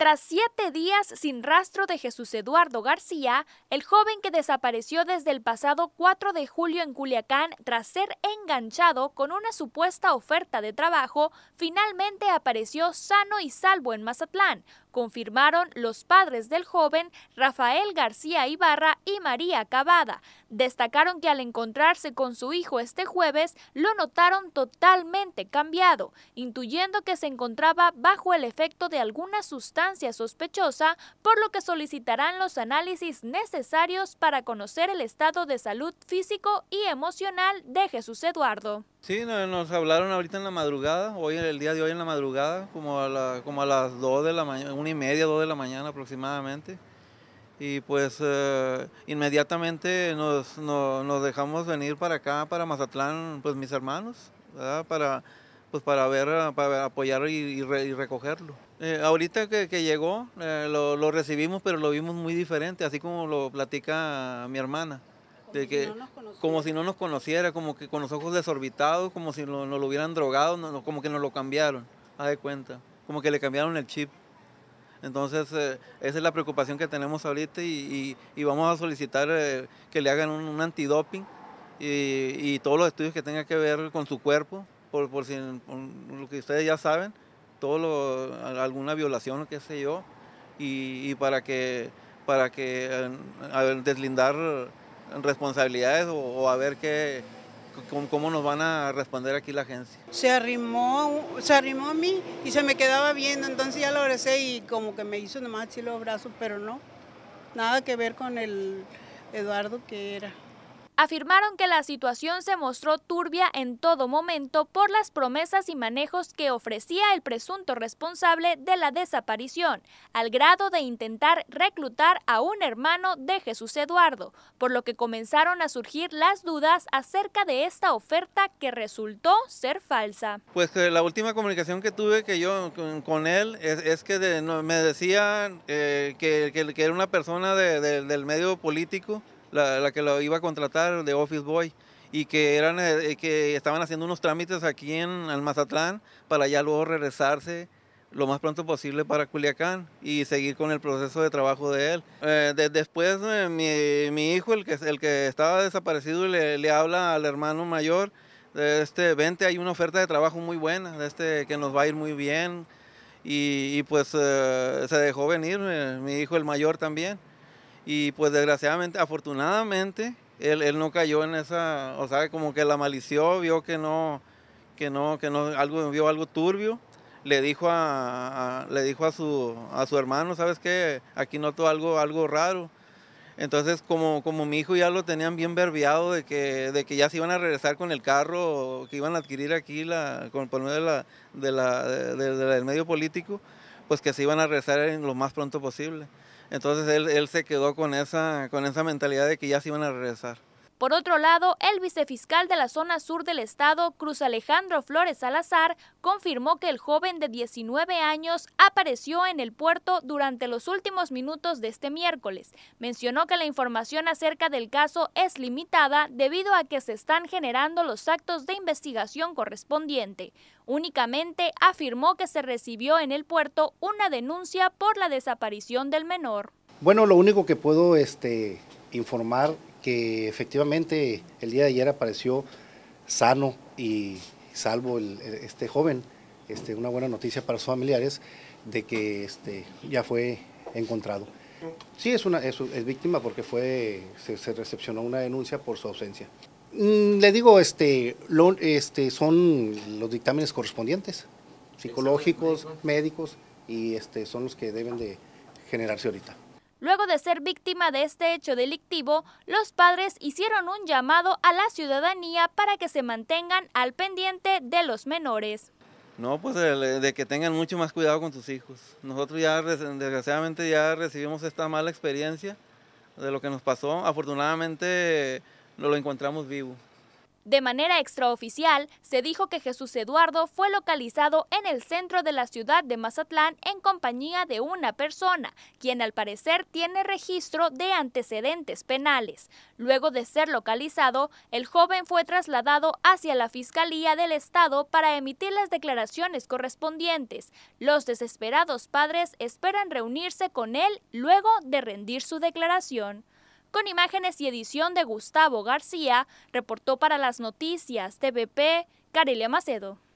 Tras siete días sin rastro de Jesús Eduardo García, el joven que desapareció desde el pasado 4 de julio en Culiacán tras ser enganchado con una supuesta oferta de trabajo, finalmente apareció sano y salvo en Mazatlán, confirmaron los padres del joven Rafael García Ibarra y María Cavada. Destacaron que al encontrarse con su hijo este jueves, lo notaron totalmente cambiado, intuyendo que se encontraba bajo el efecto de alguna sustancia sospechosa, por lo que solicitarán los análisis necesarios para conocer el estado de salud físico y emocional de Jesús Eduardo. Sí, nos hablaron ahorita en la madrugada, hoy en el día de hoy en la madrugada, como a, como a las 2 de la mañana, una y media, 2 de la mañana aproximadamente. Y pues eh, inmediatamente nos, dejamos venir para acá, para Mazatlán, pues mis hermanos, para pues para ver, para apoyar y, recogerlo. Eh, ahorita que, llegó, eh, lo, lo recibimos, pero lo vimos muy diferente, así como lo platica mi hermana que, como si no nos conociera, como que con los ojos desorbitados, como si nos, lo hubieran drogado, como que nos lo cambiaron, haz de cuenta, como que le cambiaron el chip. Entonces, eh, esa es la preocupación que tenemos ahorita y, vamos a solicitar eh, que le hagan un, antidoping y, todos los estudios que tenga que ver con su cuerpo, por, si lo que ustedes ya saben, todo alguna violación qué sé yo, y, para que para que eh, deslindar responsabilidades o, a ver qué, cómo, nos van a responder aquí la agencia. Se arrimó, se arrimó a mí y se me quedaba viendo, entonces ya lo abracé y como que me hizo nomás así los brazos, pero no, nada que ver con el Eduardo que era afirmaron que la situación se mostró turbia en todo momento por las promesas y manejos que ofrecía el presunto responsable de la desaparición, al grado de intentar reclutar a un hermano de Jesús Eduardo, por lo que comenzaron a surgir las dudas acerca de esta oferta que resultó ser falsa. Pues la última comunicación que tuve que yo con él es, que me decían eh, que, era una persona del medio político la, la que lo iba a contratar de Office Boy y que eran eh, eh, que estaban haciendo unos trámites aquí en Almazatlán para ya luego regresarse lo más pronto posible para Culiacán y seguir con el proceso de trabajo de él. Eh, después mi, mi, hijo, el que, el que estaba desaparecido, le, le habla al hermano mayor, de este, vente, hay una oferta de trabajo muy buena, este, que nos va a ir muy bien. Y, y pues se dejó venir mi hijo el mayor también. Y pues desgraciadamente, afortunadamente, él, él, no cayó en esa, o sea, como que la malició, vio que no, que no, que no, algo, vio algo turbio. Le dijo a, le dijo a su, a su hermano, ¿sabes qué? Aquí noto algo, algo raro. Entonces, como, como mi hijo ya lo tenían bien verbiado de que, de que ya se iban a regresar con el carro que iban a adquirir aquí la, con, por medio de la, de la, de, del medio político, pues que se iban a regresar lo más pronto posible. Entonces él, él se quedó con esa, con esa mentalidad de que ya se iban a regresar. Por otro lado, el vicefiscal de la zona sur del estado, Cruz Alejandro Flores Salazar, confirmó que el joven de 19 años apareció en el puerto durante los últimos minutos de este miércoles. Mencionó que la información acerca del caso es limitada debido a que se están generando los actos de investigación correspondiente. Únicamente afirmó que se recibió en el puerto una denuncia por la desaparición del menor. Bueno, lo único que puedo este, informar que efectivamente el día de ayer apareció sano y salvo este joven. Este, una buena noticia para sus familiares de que este, ya fue encontrado. Sí, es, una, es, víctima porque fue, se, recepcionó una denuncia por su ausencia. Mm, le digo, este, este, son los dictámenes correspondientes, psicológicos, médicos, y este, son los que deben de generarse ahorita. Luego de ser víctima de este hecho delictivo, los padres hicieron un llamado a la ciudadanía para que se mantengan al pendiente de los menores. No, pues de, que tengan mucho más cuidado con sus hijos. Nosotros ya, desgraciadamente, ya recibimos esta mala experiencia de lo que nos pasó. Afortunadamente, no lo encontramos vivo. De manera extraoficial, se dijo que Jesús Eduardo fue localizado en el centro de la ciudad de Mazatlán en compañía de una persona, quien al parecer tiene registro de antecedentes penales. Luego de ser localizado, el joven fue trasladado hacia la Fiscalía del Estado para emitir las declaraciones correspondientes. Los desesperados padres esperan reunirse con él luego de rendir su declaración con imágenes y edición de Gustavo García, reportó para las noticias TVP Carelia Macedo.